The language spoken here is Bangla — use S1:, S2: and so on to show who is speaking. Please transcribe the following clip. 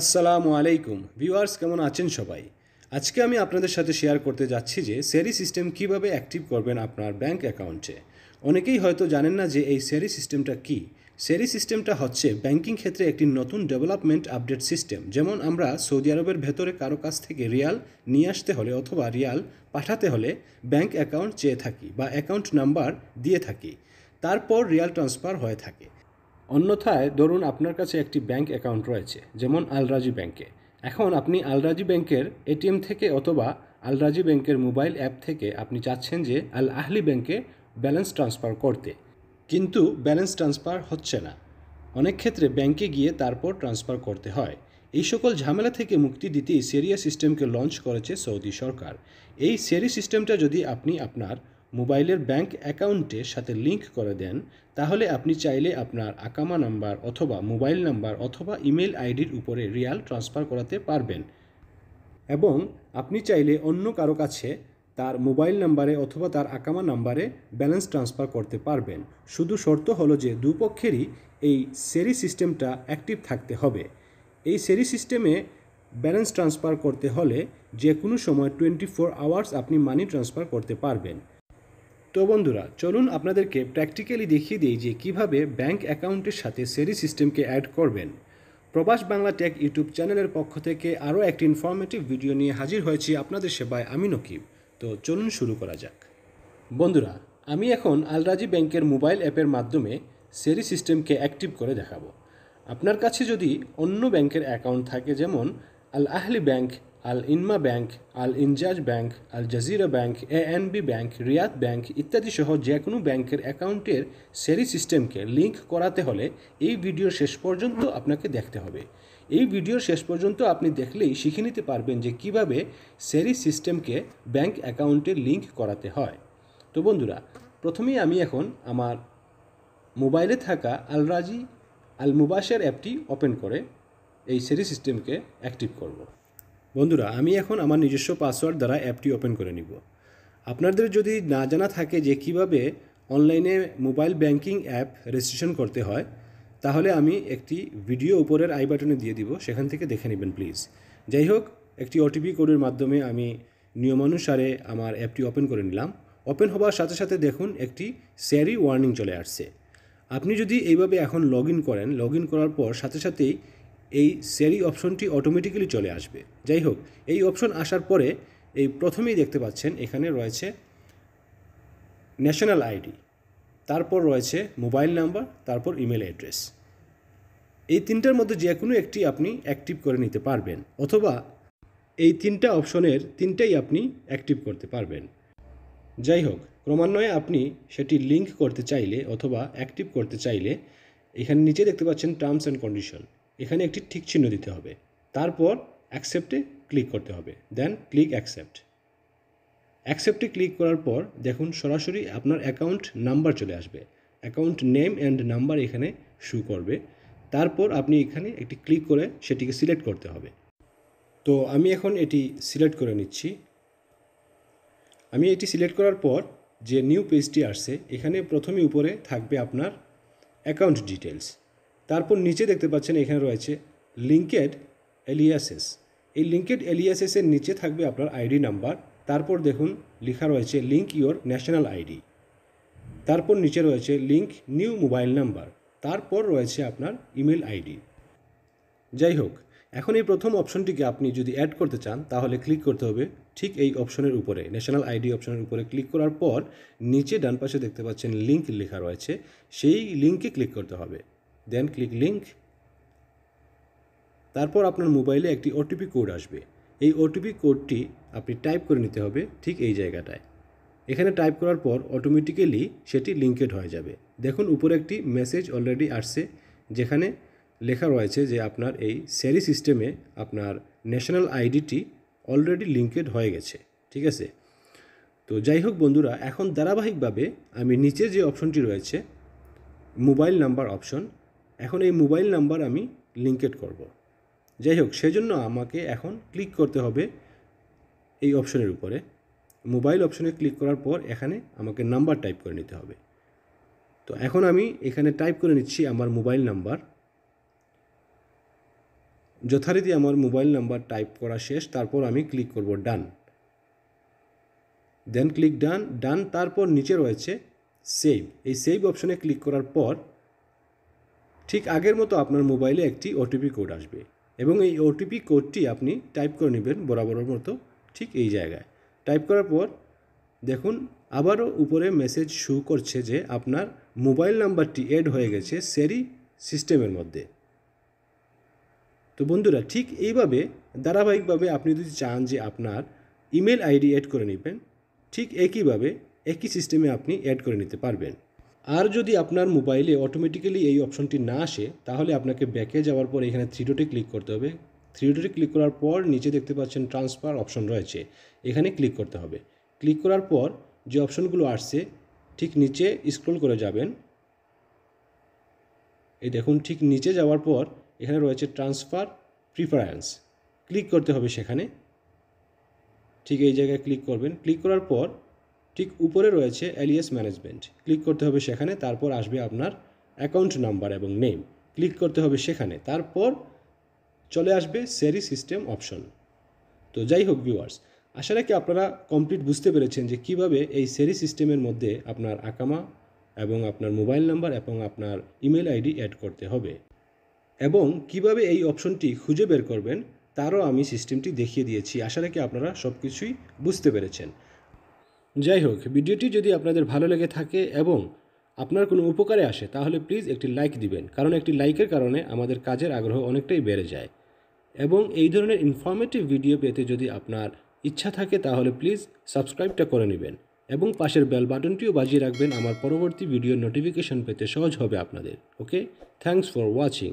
S1: আসসালামু আলাইকুম ভিউয়ার্স কেমন আছেন সবাই আজকে আমি আপনাদের সাথে শেয়ার করতে যাচ্ছি যে সেরি সিস্টেম কিভাবে অ্যাক্টিভ করবেন আপনার ব্যাংক অ্যাকাউন্টে অনেকেই হয়তো জানেন না যে এই সেরি সিস্টেমটা কি সেরি সিস্টেমটা হচ্ছে ব্যাংকিং ক্ষেত্রে একটি নতুন ডেভেলপমেন্ট আপডেট সিস্টেম যেমন আমরা সৌদি আরবের ভেতরে কারো কাছ থেকে রিয়াল নিয়ে আসতে হলে অথবা রিয়াল পাঠাতে হলে ব্যাংক অ্যাকাউন্ট চেয়ে থাকি বা অ্যাকাউন্ট নাম্বার দিয়ে থাকি তারপর রিয়াল ট্রান্সফার হয়ে থাকে অন্যথায় ধরুন আপনার কাছে একটি ব্যাংক অ্যাকাউন্ট রয়েছে যেমন আলরাজি ব্যাংকে এখন আপনি আলরাজি ব্যাংকের এটিএম থেকে অথবা আলরাজি ব্যাংকের মোবাইল অ্যাপ থেকে আপনি চাচ্ছেন যে আল আহলি ব্যাংকে ব্যালেন্স ট্রান্সফার করতে কিন্তু ব্যালেন্স ট্রান্সফার হচ্ছে না অনেক ক্ষেত্রে ব্যাংকে গিয়ে তারপর ট্রান্সফার করতে হয় এই সকল ঝামেলা থেকে মুক্তি দিতেই সেরিয়া সিস্টেমকে লঞ্চ করেছে সৌদি সরকার এই সেরি সিস্টেমটা যদি আপনি আপনার মোবাইলের ব্যাংক অ্যাকাউন্টের সাথে লিঙ্ক করে দেন তাহলে আপনি চাইলে আপনার আকামা নাম্বার অথবা মোবাইল নাম্বার অথবা ইমেল আইডির উপরে রিয়াল ট্রান্সফার করাতে পারবেন এবং আপনি চাইলে অন্য কারো কাছে তার মোবাইল নাম্বারে অথবা তার আকামা নাম্বারে ব্যালেন্স ট্রান্সফার করতে পারবেন শুধু শর্ত হলো যে দুপক্ষেরই এই সেরি সিস্টেমটা অ্যাক্টিভ থাকতে হবে এই সেরি সিস্টেমে ব্যালেন্স ট্রান্সফার করতে হলে যে কোনো সময় টোয়েন্টি ফোর আওয়ার্স আপনি মানি ট্রান্সফার করতে পারবেন তো বন্ধুরা চলুন আপনাদেরকে প্র্যাকটিক্যালি দেখিয়ে দিই যে কিভাবে ব্যাংক অ্যাকাউন্টের সাথে সেরি সিস্টেমকে অ্যাড করবেন প্রবাস বাংলা টেক ইউটিউব চ্যানেলের পক্ষ থেকে আরও একটি ইনফরমেটিভ ভিডিও নিয়ে হাজির হয়েছি আপনাদের সেবায় আমি নকিব তো চলুন শুরু করা যাক বন্ধুরা আমি এখন আলরাজি ব্যাংকের মোবাইল অ্যাপের মাধ্যমে সেরি সিস্টেমকে অ্যাক্টিভ করে দেখাবো আপনার কাছে যদি অন্য ব্যাংকের অ্যাকাউন্ট থাকে যেমন Al Ahli bank Al Inma bank Al Injaz bank Al Jazira bank ANB bank Riyad bank ইত্যাদি সহ যে কোনো ব্যাংকের অ্যাকাউন্টের সেরি সিস্টেমকে লিঙ্ক করাতে হলে এই ভিডিওর শেষ পর্যন্ত আপনাকে দেখতে হবে এই ভিডিওর শেষ পর্যন্ত আপনি দেখলেই শিখে নিতে পারবেন যে কিভাবে সেরি সিস্টেমকে ব্যাংক অ্যাকাউন্টে লিঙ্ক করাতে হয় তো বন্ধুরা প্রথমেই আমি এখন আমার মোবাইলে থাকা আলরাজি আল মুবাসের অ্যাপটি ওপেন করে এই সেরি সিস্টেমকে অ্যাক্টিভ করব বন্ধুরা আমি এখন আমার নিজস্ব পাসওয়ার্ড দ্বারা অ্যাপটি ওপেন করে নিব আপনাদের যদি না জানা থাকে যে কিভাবে অনলাইনে মোবাইল ব্যাংকিং অ্যাপ রেজিস্ট্রেশন করতে হয় তাহলে আমি একটি ভিডিও উপরের আই বাটনে দিয়ে দিব সেখান থেকে দেখে নেবেন প্লিজ যাই হোক একটি ওটিপি কোডের মাধ্যমে আমি নিয়মানুসারে আমার অ্যাপটি ওপেন করে নিলাম ওপেন হওয়ার সাথে সাথে দেখুন একটি স্যারি ওয়ার্নিং চলে আসছে আপনি যদি এইভাবে এখন লগ করেন লগ করার পর সাথে সাথেই এই সেরি অপশনটি অটোমেটিক্যালি চলে আসবে যাই হোক এই অপশন আসার পরে এই প্রথমেই দেখতে পাচ্ছেন এখানে রয়েছে ন্যাশনাল আইডি তারপর রয়েছে মোবাইল নাম্বার তারপর ইমেল অ্যাড্রেস এই তিনটার মধ্যে যে কোনো একটি আপনি অ্যাক্টিভ করে নিতে পারবেন অথবা এই তিনটা অপশনের তিনটাই আপনি অ্যাক্টিভ করতে পারবেন যাই হোক ক্রমান্বয়ে আপনি সেটি লিঙ্ক করতে চাইলে অথবা অ্যাক্টিভ করতে চাইলে এখানে নিচে দেখতে পাচ্ছেন টার্মস অ্যান্ড কন্ডিশন এখানে একটি ঠিক চিহ্ন দিতে হবে তারপর অ্যাকসেপ্টে ক্লিক করতে হবে দেন ক্লিক অ্যাকসেপ্ট অ্যাকসেপ্টে ক্লিক করার পর দেখুন সরাসরি আপনার অ্যাকাউন্ট নাম্বার চলে আসবে অ্যাকাউন্ট নেম অ্যান্ড নাম্বার এখানে শু করবে তারপর আপনি এখানে একটি ক্লিক করে সেটিকে সিলেক্ট করতে হবে তো আমি এখন এটি সিলেক্ট করে নিচ্ছি আমি এটি সিলেক্ট করার পর যে নিউ পেজটি আসছে এখানে প্রথমে উপরে থাকবে আপনার অ্যাকাউন্ট ডিটেলস তারপর নিচে দেখতে পাচ্ছেন এখানে রয়েছে লিঙ্কেড এলিয়াসেস এই লিঙ্কেড এলিয়াসেসের নিচে থাকবে আপনার আইডি নাম্বার তারপর দেখুন লেখা রয়েছে লিঙ্ক ইউর ন্যাশনাল আইডি তারপর নিচে রয়েছে লিঙ্ক নিউ মোবাইল নাম্বার তারপর রয়েছে আপনার ইমেল আইডি যাই হোক এখন এই প্রথম অপশনটিকে আপনি যদি অ্যাড করতে চান তাহলে ক্লিক করতে হবে ঠিক এই অপশনের উপরে ন্যাশনাল আইডি অপশনের উপরে ক্লিক করার পর নিচে ডান পাশে দেখতে পাচ্ছেন লিঙ্ক লেখা রয়েছে সেই লিঙ্কে ক্লিক করতে হবে দেন ক্লিক লিঙ্ক তারপর আপনার মোবাইলে একটি ওটিপি কোড আসবে এই ওটিপি কোডটি আপনি টাইপ করে নিতে হবে ঠিক এই জায়গাটায় এখানে টাইপ করার পর অটোমেটিক্যালি সেটি লিঙ্কেড হয়ে যাবে দেখুন উপরে একটি মেসেজ অলরেডি আসছে যেখানে লেখা রয়েছে যে আপনার এই স্যারি সিস্টেমে আপনার ন্যাশনাল আইডিটি অলরেডি লিঙ্কেড হয়ে গেছে ঠিক আছে তো যাই হোক বন্ধুরা এখন ধারাবাহিকভাবে আমি নিচে যে অপশনটি রয়েছে মোবাইল নাম্বার অপশন এখন এই মোবাইল নাম্বার আমি লিঙ্কেড করব। যাই হোক সেজন্য আমাকে এখন ক্লিক করতে হবে এই অপশনের উপরে মোবাইল অপশনে ক্লিক করার পর এখানে আমাকে নাম্বার টাইপ করে নিতে হবে তো এখন আমি এখানে টাইপ করে নিচ্ছি আমার মোবাইল নাম্বার যথারীতি আমার মোবাইল নাম্বার টাইপ করা শেষ তারপর আমি ক্লিক করব ডান দেন ক্লিক ডান ডান তারপর নিচে রয়েছে সেভ এই সেভ অপশনে ক্লিক করার পর ঠিক আগের মতো আপনার মোবাইলে একটি ওটিপি কোড আসবে এবং এই ওটিপি কোডটি আপনি টাইপ করে নেবেন বরাবরের মতো ঠিক এই জায়গায় টাইপ করার পর দেখুন আবারও উপরে মেসেজ শু করছে যে আপনার মোবাইল নাম্বারটি অ্যাড হয়ে গেছে সেরি সিস্টেমের মধ্যে তো বন্ধুরা ঠিক এইভাবে ধারাবাহিকভাবে আপনি যদি চান যে আপনার ইমেল আইডি অ্যাড করে নেবেন ঠিক একইভাবে একই সিস্টেমে আপনি অ্যাড করে নিতে পারবেন আর যদি আপনার মোবাইলে অটোমেটিক্যালি এই অপশনটি না আসে তাহলে আপনাকে ব্যাকে যাওয়ার পর এখানে থ্রি ডোটে ক্লিক করতে হবে থ্রি ডোটে ক্লিক করার পর নিচে দেখতে পাচ্ছেন ট্রান্সফার অপশন রয়েছে এখানে ক্লিক করতে হবে ক্লিক করার পর যে অপশনগুলো আসছে ঠিক নিচে স্ক্রল করে যাবেন এই দেখুন ঠিক নিচে যাওয়ার পর এখানে রয়েছে ট্রান্সফার প্রিফারেন্স ক্লিক করতে হবে সেখানে ঠিক এই জায়গায় ক্লিক করবেন ক্লিক করার পর ঠিক উপরে রয়েছে অ্যালিয়াস ম্যানেজমেন্ট ক্লিক করতে হবে সেখানে তারপর আসবে আপনার অ্যাকাউন্ট নাম্বার এবং নেম ক্লিক করতে হবে সেখানে তারপর চলে আসবে সেরি সিস্টেম অপশন তো যাই হোক ভিউয়ার্স আশা রাখি আপনারা কমপ্লিট বুঝতে পেরেছেন যে কিভাবে এই সেরি সিস্টেমের মধ্যে আপনার আকামা এবং আপনার মোবাইল নাম্বার এবং আপনার ইমেল আইডি অ্যাড করতে হবে এবং কিভাবে এই অপশনটি খুঁজে বের করবেন তারও আমি সিস্টেমটি দেখিয়ে দিয়েছি আশা রাখি আপনারা সব কিছুই বুঝতে পেরেছেন যাই হোক ভিডিওটি যদি আপনাদের ভালো লেগে থাকে এবং আপনার কোনো উপকারে আসে তাহলে প্লিজ একটি লাইক দিবেন কারণ একটি লাইকের কারণে আমাদের কাজের আগ্রহ অনেকটাই বেড়ে যায় এবং এই ধরনের ইনফরমেটিভ ভিডিও পেতে যদি আপনার ইচ্ছা থাকে তাহলে প্লিজ সাবস্ক্রাইবটা করে নেবেন এবং পাশের বেল বাটনটিও বাজিয়ে রাখবেন আমার পরবর্তী ভিডিও নোটিফিকেশন পেতে সহজ হবে আপনাদের ওকে থ্যাংকস ফর ওয়াচিং